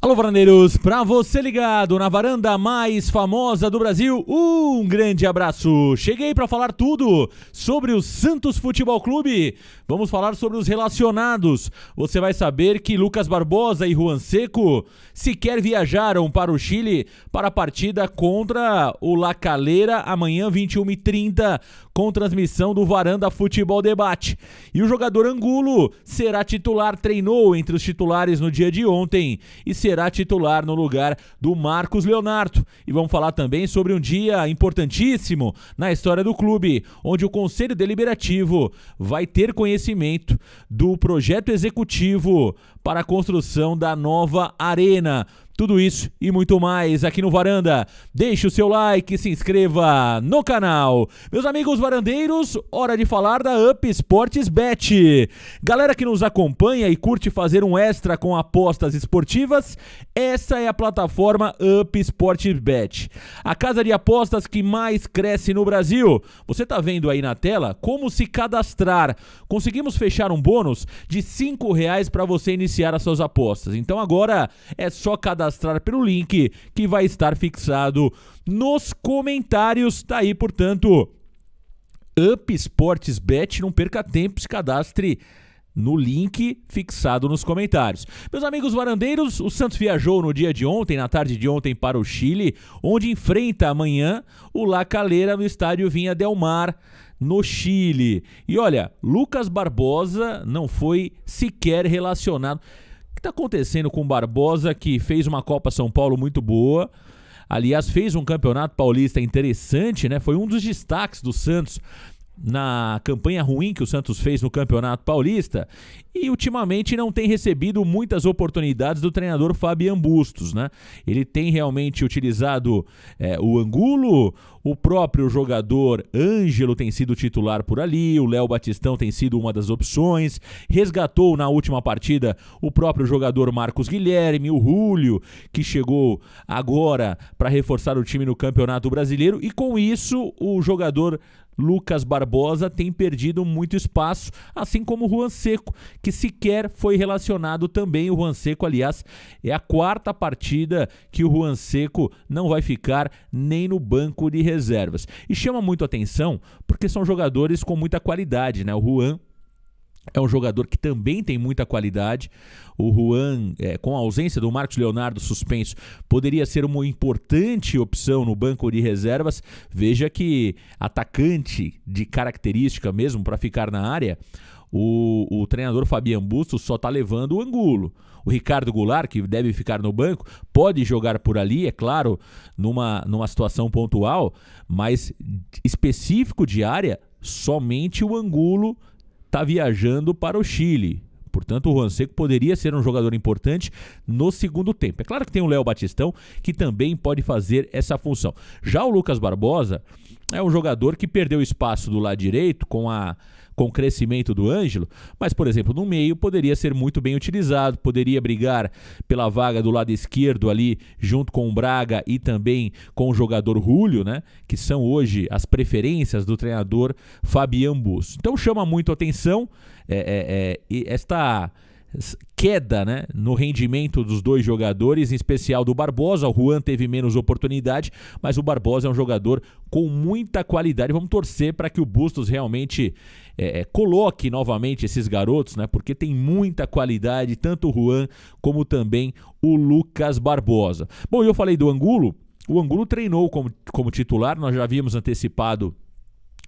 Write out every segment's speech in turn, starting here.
Alô, varandeiros! Pra você ligado na varanda mais famosa do Brasil, um grande abraço! Cheguei para falar tudo sobre o Santos Futebol Clube. Vamos falar sobre os relacionados. Você vai saber que Lucas Barbosa e Juan Seco sequer viajaram para o Chile para a partida contra o La Calera amanhã 21h30, com transmissão do Varanda Futebol Debate. E o jogador Angulo será titular, treinou entre os titulares no dia de ontem e se será titular no lugar do Marcos Leonardo. E vamos falar também sobre um dia importantíssimo na história do clube, onde o Conselho Deliberativo vai ter conhecimento do projeto executivo para a construção da nova arena. Tudo isso e muito mais aqui no Varanda. Deixe o seu like, se inscreva no canal. Meus amigos varandeiros, hora de falar da Up Sports Bet. Galera que nos acompanha e curte fazer um extra com apostas esportivas, essa é a plataforma Up Sports Bet. A casa de apostas que mais cresce no Brasil. Você está vendo aí na tela como se cadastrar. Conseguimos fechar um bônus de R$ reais para você iniciar as suas apostas. Então agora é só cadastrar cadastrar pelo link que vai estar fixado nos comentários. Tá aí, portanto, Up Sports Bet, não perca tempo, se cadastre no link fixado nos comentários. Meus amigos varandeiros, o Santos viajou no dia de ontem, na tarde de ontem, para o Chile, onde enfrenta amanhã o La Calera no estádio Vinha Del Mar, no Chile. E olha, Lucas Barbosa não foi sequer relacionado que está acontecendo com o Barbosa, que fez uma Copa São Paulo muito boa? Aliás, fez um campeonato paulista interessante, né? Foi um dos destaques do Santos na campanha ruim que o Santos fez no Campeonato Paulista e ultimamente não tem recebido muitas oportunidades do treinador Fabian Bustos, né? Ele tem realmente utilizado é, o Angulo, o próprio jogador Ângelo tem sido titular por ali, o Léo Batistão tem sido uma das opções, resgatou na última partida o próprio jogador Marcos Guilherme, o Rúlio, que chegou agora para reforçar o time no Campeonato Brasileiro e com isso o jogador Lucas Barbosa tem perdido muito espaço, assim como o Juan Seco, que sequer foi relacionado também. O Juan Seco, aliás, é a quarta partida que o Juan Seco não vai ficar nem no banco de reservas. E chama muito atenção porque são jogadores com muita qualidade, né? O Juan é um jogador que também tem muita qualidade. O Juan, é, com a ausência do Marcos Leonardo suspenso, poderia ser uma importante opção no banco de reservas. Veja que atacante de característica mesmo para ficar na área, o, o, treinador Fabian Bustos só está levando o Angulo. O Ricardo Goulart, que deve ficar no banco, pode jogar por ali, é claro, numa, numa situação pontual, mas específico de área, somente o Angulo está viajando para o Chile. Portanto, o Juan Seco poderia ser um jogador importante no segundo tempo. É claro que tem o Léo Batistão, que também pode fazer essa função. Já o Lucas Barbosa é um jogador que perdeu espaço do lado direito com a com o crescimento do Ângelo, mas, por exemplo, no meio poderia ser muito bem utilizado, poderia brigar pela vaga do lado esquerdo ali, junto com o Braga e também com o jogador Julio, né? Que são hoje as preferências do treinador Fabian Busso. Então chama muito atenção é, é, é, esta queda né, no rendimento dos dois jogadores, em especial do Barbosa. O Juan teve menos oportunidade, mas o Barbosa é um jogador com muita qualidade. Vamos torcer para que o Bustos realmente é, é coloque novamente esses garotos, né, porque tem muita qualidade, tanto o Juan como também o Lucas Barbosa. Bom, eu falei do Angulo. O Angulo treinou como, como titular, nós já havíamos antecipado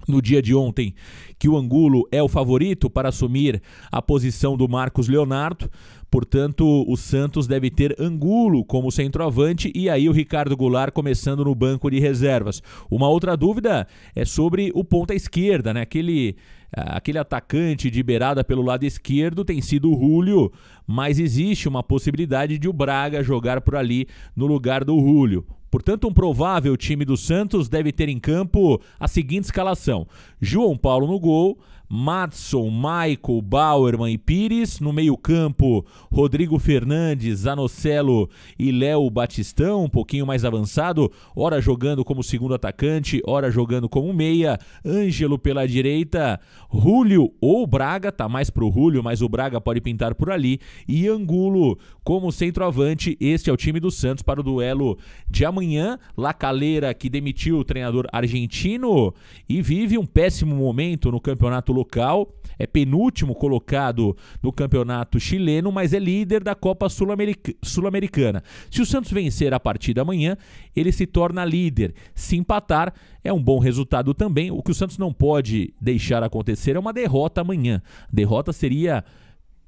no dia de ontem que o Angulo é o favorito para assumir a posição do Marcos Leonardo. Portanto, o Santos deve ter Angulo como centroavante e aí o Ricardo Goulart começando no banco de reservas. Uma outra dúvida é sobre o ponta esquerda, né? Aquele ah, aquele atacante de beirada pelo lado esquerdo tem sido o Julio, mas existe uma possibilidade de o Braga jogar por ali no lugar do Julio. Portanto, um provável time do Santos deve ter em campo a seguinte escalação: João Paulo no gol, Madson, Michael, Bauerman e Pires. No meio-campo, Rodrigo Fernandes, Anocelo e Léo Batistão, um pouquinho mais avançado, ora jogando como segundo atacante, ora jogando como meia. Ângelo pela direita, Rúlio ou Braga, tá mais pro Rúlio, mas o Braga pode pintar por ali. E Angulo como centroavante. Este é o time do Santos para o duelo de amanhã. Lacaleira que demitiu o treinador argentino e vive um péssimo momento no campeonato local, é penúltimo colocado no campeonato chileno, mas é líder da Copa Sul-Americana. Se o Santos vencer a partida amanhã, ele se torna líder. Se empatar, é um bom resultado também. O que o Santos não pode deixar acontecer é uma derrota amanhã. derrota seria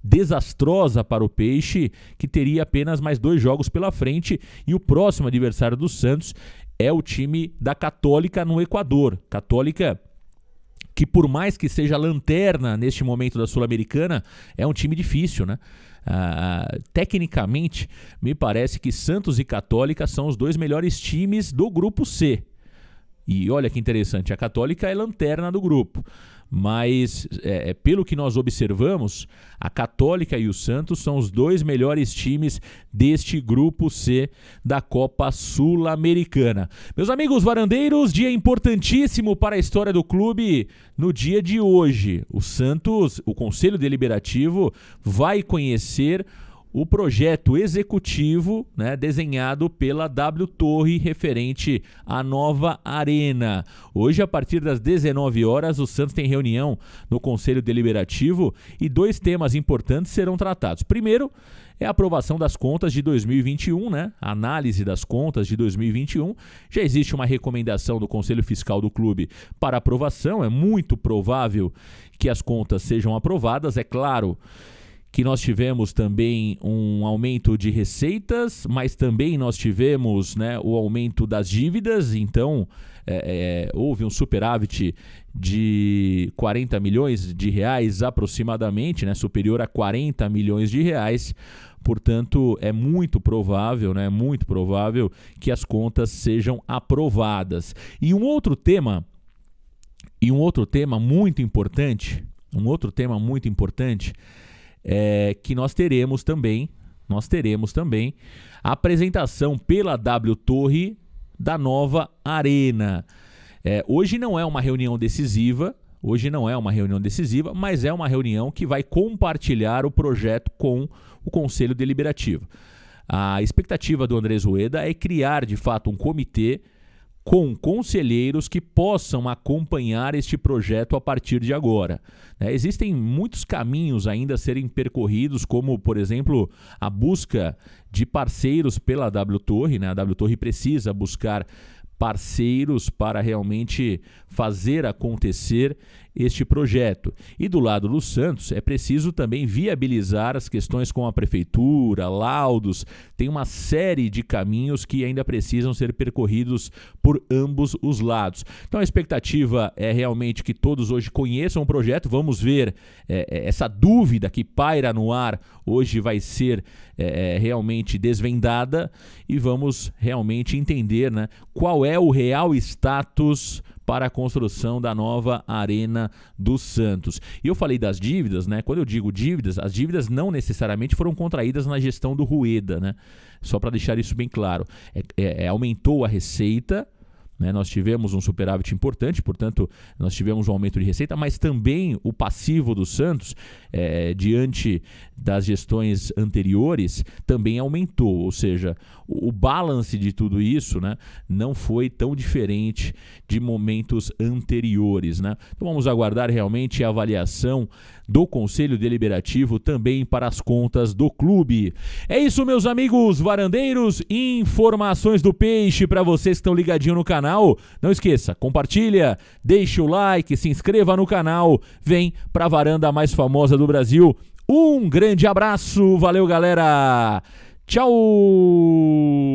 desastrosa para o Peixe, que teria apenas mais dois jogos pela frente. E o próximo adversário do Santos é o time da Católica no Equador. Católica que por mais que seja lanterna neste momento da Sul-Americana, é um time difícil, né? Ah, tecnicamente, me parece que Santos e Católica são os dois melhores times do grupo C. E olha que interessante, a Católica é lanterna do grupo. Mas, é, é, pelo que nós observamos, a Católica e o Santos são os dois melhores times deste grupo C da Copa Sul-Americana. Meus amigos varandeiros, dia importantíssimo para a história do clube no dia de hoje. O Santos, o Conselho Deliberativo, vai conhecer o projeto executivo né, desenhado pela W Torre referente à nova arena. Hoje, a partir das 19 horas, o Santos tem reunião no Conselho Deliberativo e dois temas importantes serão tratados. Primeiro, é a aprovação das contas de 2021, né? análise das contas de 2021. Já existe uma recomendação do Conselho Fiscal do clube para aprovação. É muito provável que as contas sejam aprovadas, é claro que nós tivemos também um aumento de receitas, mas também nós tivemos né, o aumento das dívidas, então é, é, houve um superávit de 40 milhões de reais aproximadamente, né, superior a 40 milhões de reais. Portanto, é muito provável, né, muito provável que as contas sejam aprovadas. E um outro tema, e um outro tema muito importante, um outro tema muito importante é, que nós teremos também, nós teremos também a apresentação pela W Torre da nova arena. É, hoje não é uma reunião decisiva, hoje não é uma reunião decisiva, mas é uma reunião que vai compartilhar o projeto com o Conselho Deliberativo. A expectativa do Andrés Rueda é criar, de fato, um comitê com conselheiros que possam acompanhar este projeto a partir de agora. É, existem muitos caminhos ainda a serem percorridos, como, por exemplo, a busca de parceiros pela W Torre. Né? A W Torre precisa buscar parceiros para realmente fazer acontecer este projeto. E do lado do Santos, é preciso também viabilizar as questões com a prefeitura, laudos, tem uma série de caminhos que ainda precisam ser percorridos por ambos os lados. Então a expectativa é realmente que todos hoje conheçam o projeto, vamos ver é, é essa dúvida que paira no ar hoje vai ser é, é realmente desvendada e vamos realmente entender né, qual é é o real status para a construção da nova Arena do Santos. E eu falei das dívidas, né? Quando eu digo dívidas, as dívidas não necessariamente foram contraídas na gestão do Rueda, né? Só para deixar isso bem claro. É, é, é aumentou a receita né? Nós tivemos um superávit importante, portanto, nós tivemos um aumento de receita, mas também o passivo do Santos, é, diante das gestões anteriores, também aumentou. Ou seja, o, o balance de tudo isso né, não foi tão diferente de momentos anteriores. Né? Então vamos aguardar realmente a avaliação do Conselho Deliberativo também para as contas do clube. É isso, meus amigos varandeiros. Informações do peixe para vocês que estão ligadinhos no canal canal. Não esqueça, compartilha, deixa o like, se inscreva no canal, vem pra varanda mais famosa do Brasil. Um grande abraço, valeu galera! Tchau!